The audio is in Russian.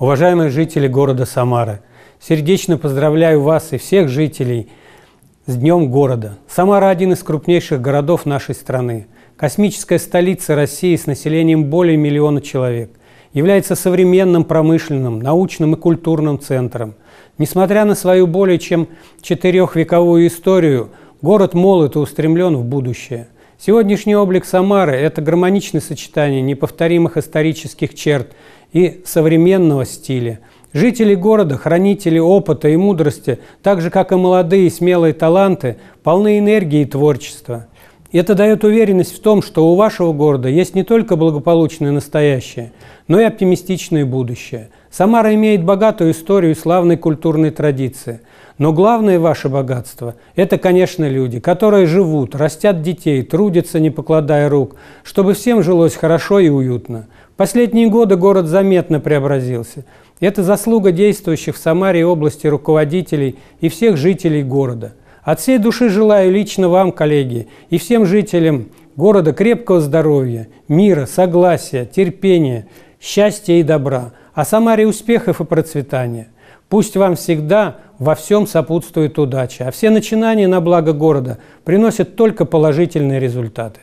Уважаемые жители города Самары, сердечно поздравляю вас и всех жителей с Днем города. Самара – один из крупнейших городов нашей страны. Космическая столица России с населением более миллиона человек. Является современным промышленным, научным и культурным центром. Несмотря на свою более чем четырехвековую историю, город молод и устремлен в будущее – Сегодняшний облик Самары – это гармоничное сочетание неповторимых исторических черт и современного стиля. Жители города, хранители опыта и мудрости, так же, как и молодые смелые таланты, полны энергии и творчества – и это дает уверенность в том, что у вашего города есть не только благополучное настоящее, но и оптимистичное будущее. Самара имеет богатую историю и славные культурные традиции. Но главное ваше богатство – это, конечно, люди, которые живут, растят детей, трудятся, не покладая рук, чтобы всем жилось хорошо и уютно. В последние годы город заметно преобразился. Это заслуга действующих в Самаре и области руководителей и всех жителей города – от всей души желаю лично вам, коллеги, и всем жителям города крепкого здоровья, мира, согласия, терпения, счастья и добра, а Самаре успехов и процветания. Пусть вам всегда во всем сопутствует удача, а все начинания на благо города приносят только положительные результаты.